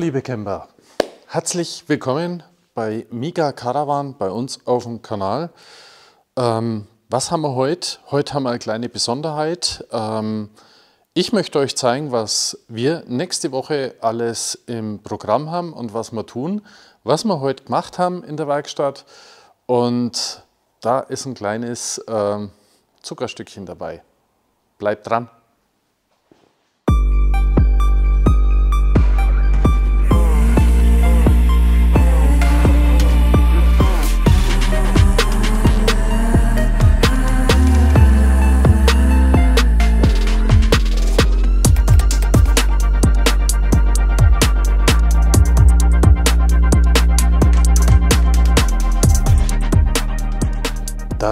liebe Camper, herzlich willkommen bei Miga Caravan bei uns auf dem Kanal. Ähm, was haben wir heute? Heute haben wir eine kleine Besonderheit. Ähm, ich möchte euch zeigen, was wir nächste Woche alles im Programm haben und was wir tun, was wir heute gemacht haben in der Werkstatt. Und da ist ein kleines ähm, Zuckerstückchen dabei. Bleibt dran!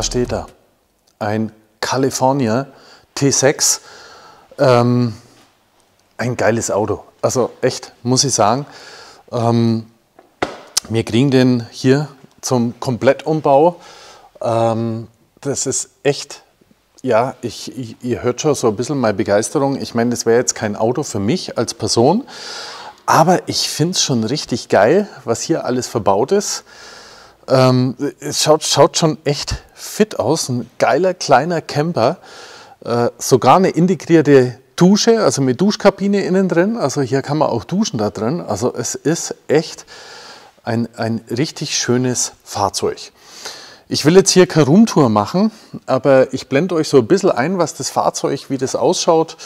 steht da. Ein California T6. Ähm, ein geiles Auto. Also echt, muss ich sagen. Ähm, wir kriegen den hier zum Komplettumbau. Ähm, das ist echt, ja, ich, ich, ihr hört schon so ein bisschen meine Begeisterung. Ich meine, das wäre jetzt kein Auto für mich als Person, aber ich finde es schon richtig geil, was hier alles verbaut ist. Ähm, es schaut, schaut schon echt fit aus, ein geiler kleiner Camper. Äh, sogar eine integrierte Dusche, also mit Duschkabine innen drin. Also hier kann man auch duschen da drin. Also es ist echt ein, ein richtig schönes Fahrzeug. Ich will jetzt hier keine Roomtour machen, aber ich blende euch so ein bisschen ein, was das Fahrzeug, wie das ausschaut.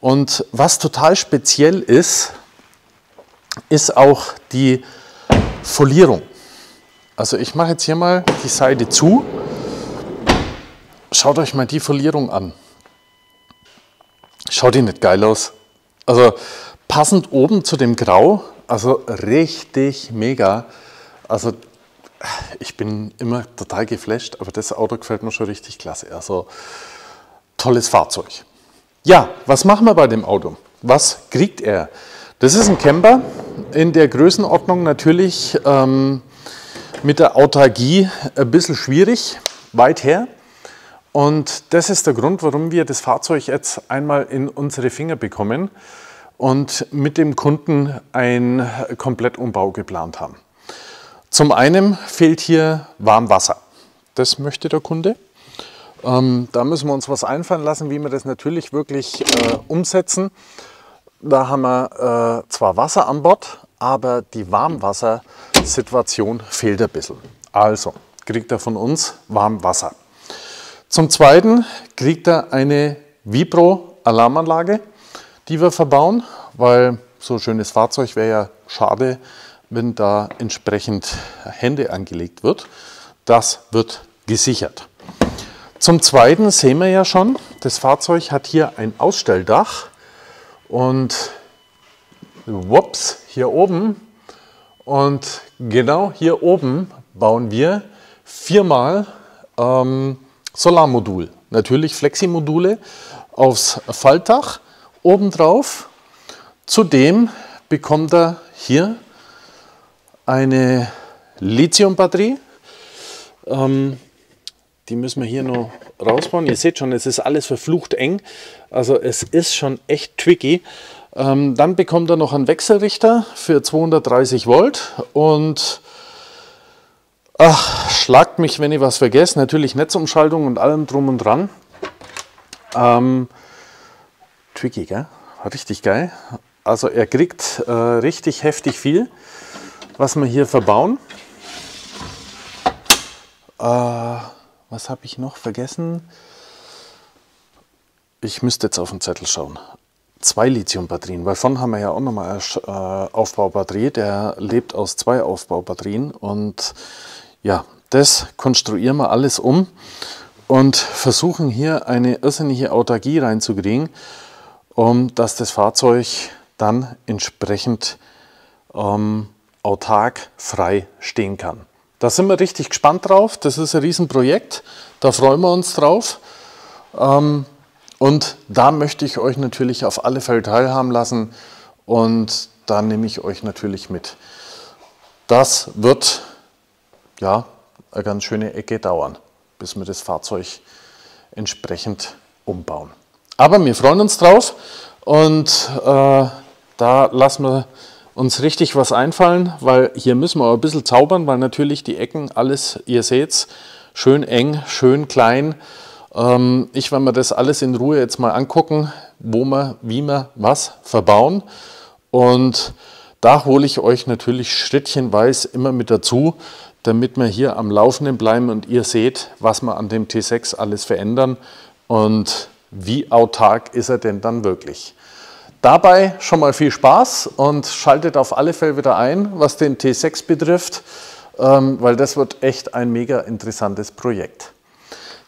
Und was total speziell ist, ist auch die Folierung. Also ich mache jetzt hier mal die Seite zu. Schaut euch mal die Verlierung an. Schaut die nicht geil aus? Also passend oben zu dem Grau, also richtig mega. Also ich bin immer total geflasht, aber das Auto gefällt mir schon richtig klasse. Also tolles Fahrzeug. Ja, was machen wir bei dem Auto? Was kriegt er? Das ist ein Camper in der Größenordnung natürlich ähm, mit der Autarkie ein bisschen schwierig, weit her. Und das ist der Grund, warum wir das Fahrzeug jetzt einmal in unsere Finger bekommen und mit dem Kunden einen Komplettumbau geplant haben. Zum einen fehlt hier Warmwasser. Das möchte der Kunde. Ähm, da müssen wir uns was einfallen lassen, wie wir das natürlich wirklich äh, umsetzen. Da haben wir äh, zwar Wasser an Bord, aber die Warmwassersituation fehlt ein bisschen. Also kriegt er von uns Warmwasser. Zum Zweiten kriegt er eine Vibro-Alarmanlage, die wir verbauen, weil so ein schönes Fahrzeug wäre ja schade, wenn da entsprechend Hände angelegt wird. Das wird gesichert. Zum Zweiten sehen wir ja schon, das Fahrzeug hat hier ein Ausstelldach und whoops, hier oben. Und genau hier oben bauen wir viermal ähm, Solarmodul. Natürlich Flexi-Module aufs Faltdach obendrauf. Zudem bekommt er hier eine Lithium-Batterie. Ähm, die müssen wir hier noch rausbauen. Ihr seht schon, es ist alles verflucht eng. Also es ist schon echt tricky. Ähm, dann bekommt er noch einen Wechselrichter für 230 Volt und ach, schlagt mich, wenn ich was vergesse. Natürlich Netzumschaltung und allem drum und dran. Ähm, tricky, gell? Richtig geil. Also er kriegt äh, richtig heftig viel, was wir hier verbauen. Äh, was habe ich noch vergessen? Ich müsste jetzt auf den Zettel schauen zwei Lithium-Batterien, weil von haben wir ja auch nochmal eine äh, Aufbaubatterie, der lebt aus zwei Aufbaubatterien und ja, das konstruieren wir alles um und versuchen hier eine irrsinnige Autarkie reinzukriegen, um dass das Fahrzeug dann entsprechend ähm, autark frei stehen kann. Da sind wir richtig gespannt drauf. Das ist ein Riesenprojekt. Da freuen wir uns drauf. Ähm, und da möchte ich euch natürlich auf alle Fälle teilhaben lassen und da nehme ich euch natürlich mit. Das wird ja eine ganz schöne Ecke dauern, bis wir das Fahrzeug entsprechend umbauen. Aber wir freuen uns drauf und äh, da lassen wir uns richtig was einfallen, weil hier müssen wir ein bisschen zaubern, weil natürlich die Ecken alles, ihr seht's, schön eng, schön klein. Ähm, ich werde mir das alles in Ruhe jetzt mal angucken, wo wir, wie wir was verbauen. Und da hole ich euch natürlich schrittchenweise immer mit dazu, damit wir hier am Laufenden bleiben und ihr seht, was wir an dem T6 alles verändern und wie autark ist er denn dann wirklich. Dabei schon mal viel Spaß und schaltet auf alle Fälle wieder ein, was den T6 betrifft, ähm, weil das wird echt ein mega interessantes Projekt.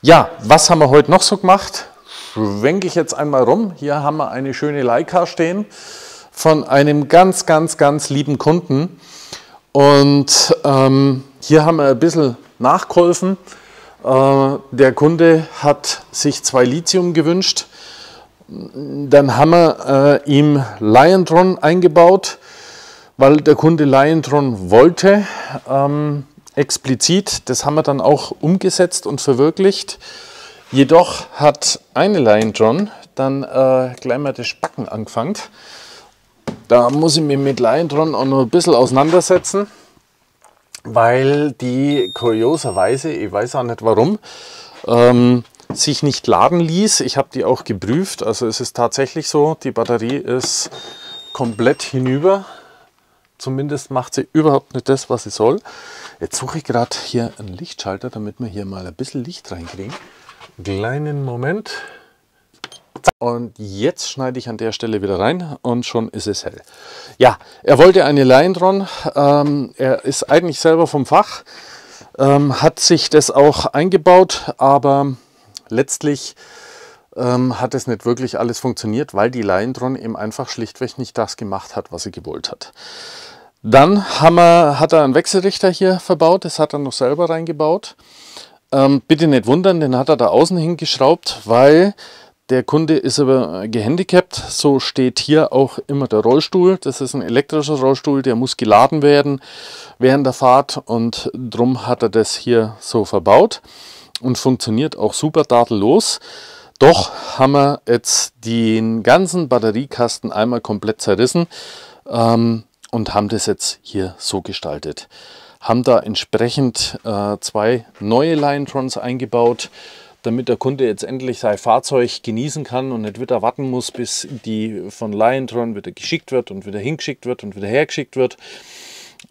Ja, was haben wir heute noch so gemacht? Schwenke ich jetzt einmal rum. Hier haben wir eine schöne Leica stehen von einem ganz, ganz, ganz lieben Kunden. Und ähm, hier haben wir ein bisschen nachgeholfen. Äh, der Kunde hat sich zwei Lithium gewünscht. Dann haben wir äh, ihm Liontron eingebaut, weil der Kunde Liontron wollte. Ähm, explizit. Das haben wir dann auch umgesetzt und verwirklicht. Jedoch hat eine Lion John dann äh, gleich mal das Backen angefangen. Da muss ich mich mit Lion John auch noch ein bisschen auseinandersetzen, weil die kurioserweise, ich weiß auch nicht warum, ähm, sich nicht laden ließ. Ich habe die auch geprüft. Also es ist tatsächlich so, die Batterie ist komplett hinüber. Zumindest macht sie überhaupt nicht das, was sie soll. Jetzt suche ich gerade hier einen Lichtschalter, damit wir hier mal ein bisschen Licht reinkriegen. Kleinen Moment. Und jetzt schneide ich an der Stelle wieder rein und schon ist es hell. Ja, er wollte eine Lion ähm, er ist eigentlich selber vom Fach, ähm, hat sich das auch eingebaut, aber letztlich ähm, hat es nicht wirklich alles funktioniert, weil die Lion eben einfach schlichtweg nicht das gemacht hat, was sie gewollt hat. Dann haben wir, hat er einen Wechselrichter hier verbaut, das hat er noch selber reingebaut. Ähm, bitte nicht wundern, den hat er da außen hingeschraubt, weil der Kunde ist aber gehandicapt. So steht hier auch immer der Rollstuhl. Das ist ein elektrischer Rollstuhl, der muss geladen werden während der Fahrt und drum hat er das hier so verbaut und funktioniert auch super tadellos. Doch haben wir jetzt den ganzen Batteriekasten einmal komplett zerrissen. Ähm, und haben das jetzt hier so gestaltet. Haben da entsprechend äh, zwei neue Liontrons eingebaut, damit der Kunde jetzt endlich sein Fahrzeug genießen kann und nicht wieder warten muss, bis die von Liontron wieder geschickt wird und wieder hingeschickt wird und wieder hergeschickt wird.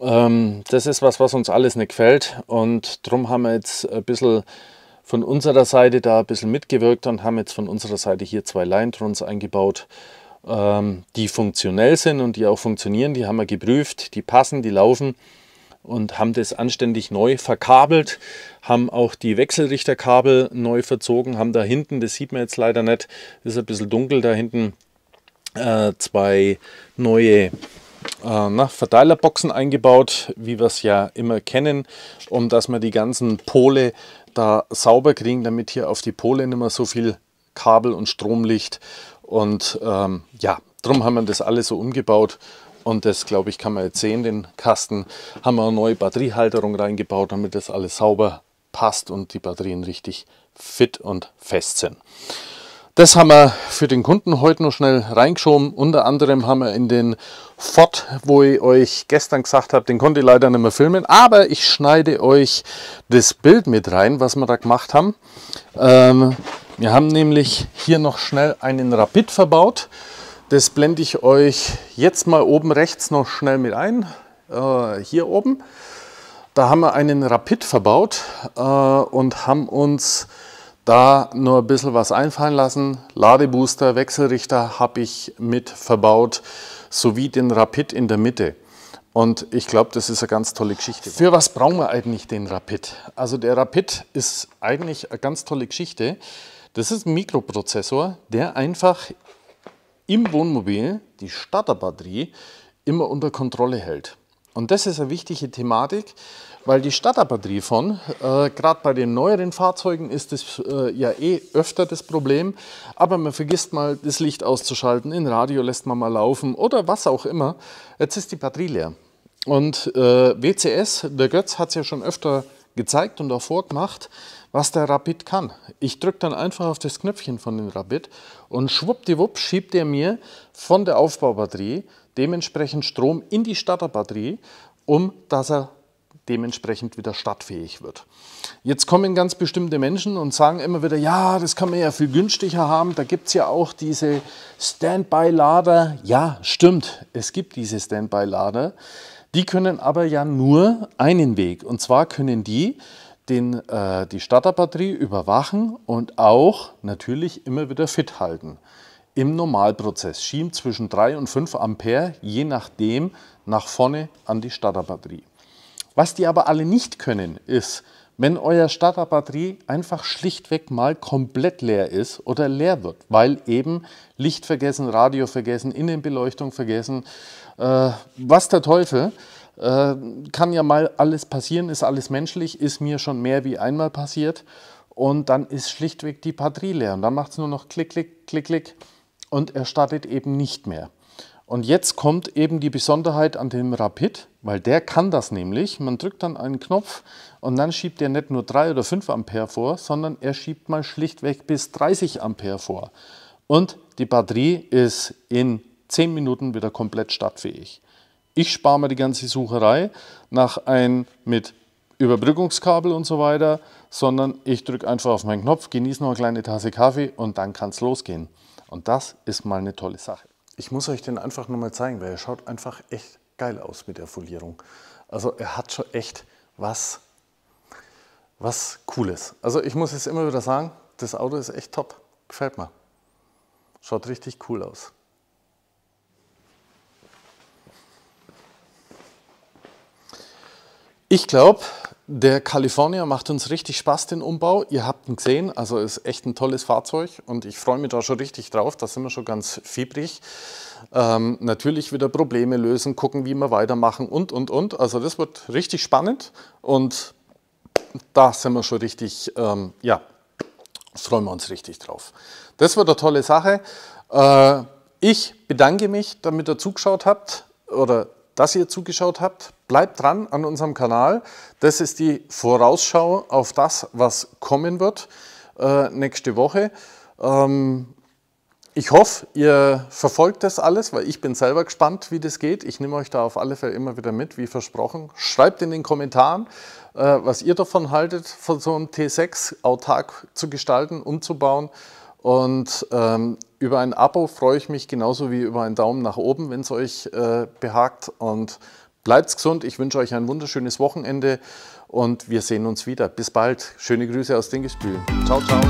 Ähm, das ist was, was uns alles nicht gefällt und darum haben wir jetzt ein bisschen von unserer Seite da ein bisschen mitgewirkt und haben jetzt von unserer Seite hier zwei Liontrons eingebaut, ähm, die funktionell sind und die auch funktionieren. Die haben wir geprüft, die passen, die laufen und haben das anständig neu verkabelt, haben auch die Wechselrichterkabel neu verzogen, haben da hinten, das sieht man jetzt leider nicht, ist ein bisschen dunkel da hinten, äh, zwei neue äh, Verteilerboxen eingebaut, wie wir es ja immer kennen, um dass wir die ganzen Pole da sauber kriegen, damit hier auf die Pole nicht mehr so viel Kabel und Stromlicht und ähm, ja, darum haben wir das alles so umgebaut. Und das, glaube ich, kann man jetzt sehen, den Kasten. Haben wir eine neue Batteriehalterung reingebaut, damit das alles sauber passt und die Batterien richtig fit und fest sind. Das haben wir für den Kunden heute noch schnell reingeschoben. Unter anderem haben wir in den Ford, wo ich euch gestern gesagt habe, den konnte ich leider nicht mehr filmen, aber ich schneide euch das Bild mit rein, was wir da gemacht haben. Ähm, wir haben nämlich hier noch schnell einen Rapid verbaut. Das blende ich euch jetzt mal oben rechts noch schnell mit ein. Äh, hier oben. Da haben wir einen Rapid verbaut äh, und haben uns da nur ein bisschen was einfallen lassen. Ladebooster, Wechselrichter habe ich mit verbaut, sowie den Rapid in der Mitte. Und ich glaube, das ist eine ganz tolle Geschichte. Für was brauchen wir eigentlich den Rapid? Also der Rapid ist eigentlich eine ganz tolle Geschichte. Das ist ein Mikroprozessor, der einfach im Wohnmobil die Starterbatterie immer unter Kontrolle hält. Und das ist eine wichtige Thematik, weil die Starterbatterie von, äh, gerade bei den neueren Fahrzeugen ist das äh, ja eh öfter das Problem, aber man vergisst mal, das Licht auszuschalten, in Radio lässt man mal laufen oder was auch immer. Jetzt ist die Batterie leer. Und äh, WCS, der Götz hat es ja schon öfter gezeigt und auch vorgemacht, was der Rapid kann. Ich drücke dann einfach auf das Knöpfchen von dem Rapid und schwuppdiwupp schiebt er mir von der Aufbaubatterie dementsprechend Strom in die Starterbatterie, um dass er dementsprechend wieder stadtfähig wird. Jetzt kommen ganz bestimmte Menschen und sagen immer wieder, ja, das kann man ja viel günstiger haben. Da gibt es ja auch diese Standby-Lader. Ja, stimmt, es gibt diese Standby-Lader. Die können aber ja nur einen Weg. Und zwar können die den, äh, die Starterbatterie überwachen und auch natürlich immer wieder fit halten. Im Normalprozess schieben zwischen 3 und 5 Ampere, je nachdem, nach vorne an die Starterbatterie. Was die aber alle nicht können, ist, wenn euer Starterbatterie einfach schlichtweg mal komplett leer ist oder leer wird, weil eben Licht vergessen, Radio vergessen, Innenbeleuchtung vergessen, äh, was der Teufel, äh, kann ja mal alles passieren, ist alles menschlich, ist mir schon mehr wie einmal passiert und dann ist schlichtweg die Batterie leer und dann macht es nur noch klick, klick, klick, klick und er startet eben nicht mehr. Und jetzt kommt eben die Besonderheit an dem Rapid, weil der kann das nämlich. Man drückt dann einen Knopf und dann schiebt er nicht nur 3 oder 5 Ampere vor, sondern er schiebt mal schlichtweg bis 30 Ampere vor. Und die Batterie ist in 10 Minuten wieder komplett startfähig. Ich spare mir die ganze Sucherei nach einem mit Überbrückungskabel und so weiter, sondern ich drücke einfach auf meinen Knopf, genieße noch eine kleine Tasse Kaffee und dann kann es losgehen. Und das ist mal eine tolle Sache. Ich muss euch den einfach nochmal zeigen, weil er schaut einfach echt geil aus mit der Folierung. Also er hat schon echt was, was Cooles. Also ich muss jetzt immer wieder sagen, das Auto ist echt top. Gefällt mir. Schaut richtig cool aus. Ich glaube, der California macht uns richtig Spaß, den Umbau. Ihr habt ihn gesehen, also ist echt ein tolles Fahrzeug und ich freue mich da schon richtig drauf, da sind wir schon ganz fiebrig. Ähm, natürlich wieder Probleme lösen, gucken, wie wir weitermachen und, und, und. Also das wird richtig spannend und da sind wir schon richtig, ähm, ja, freuen wir uns richtig drauf. Das wird eine tolle Sache. Äh, ich bedanke mich, damit ihr zugeschaut habt oder dass ihr zugeschaut habt. Bleibt dran an unserem Kanal. Das ist die Vorausschau auf das, was kommen wird äh, nächste Woche. Ähm, ich hoffe, ihr verfolgt das alles, weil ich bin selber gespannt, wie das geht. Ich nehme euch da auf alle Fälle immer wieder mit, wie versprochen. Schreibt in den Kommentaren, äh, was ihr davon haltet, von so einem T6 autark zu gestalten, umzubauen. Und ähm, über ein Abo freue ich mich genauso wie über einen Daumen nach oben, wenn es euch äh, behagt. Und bleibt gesund. Ich wünsche euch ein wunderschönes Wochenende und wir sehen uns wieder. Bis bald. Schöne Grüße aus Dingesbühl. Ciao, ciao.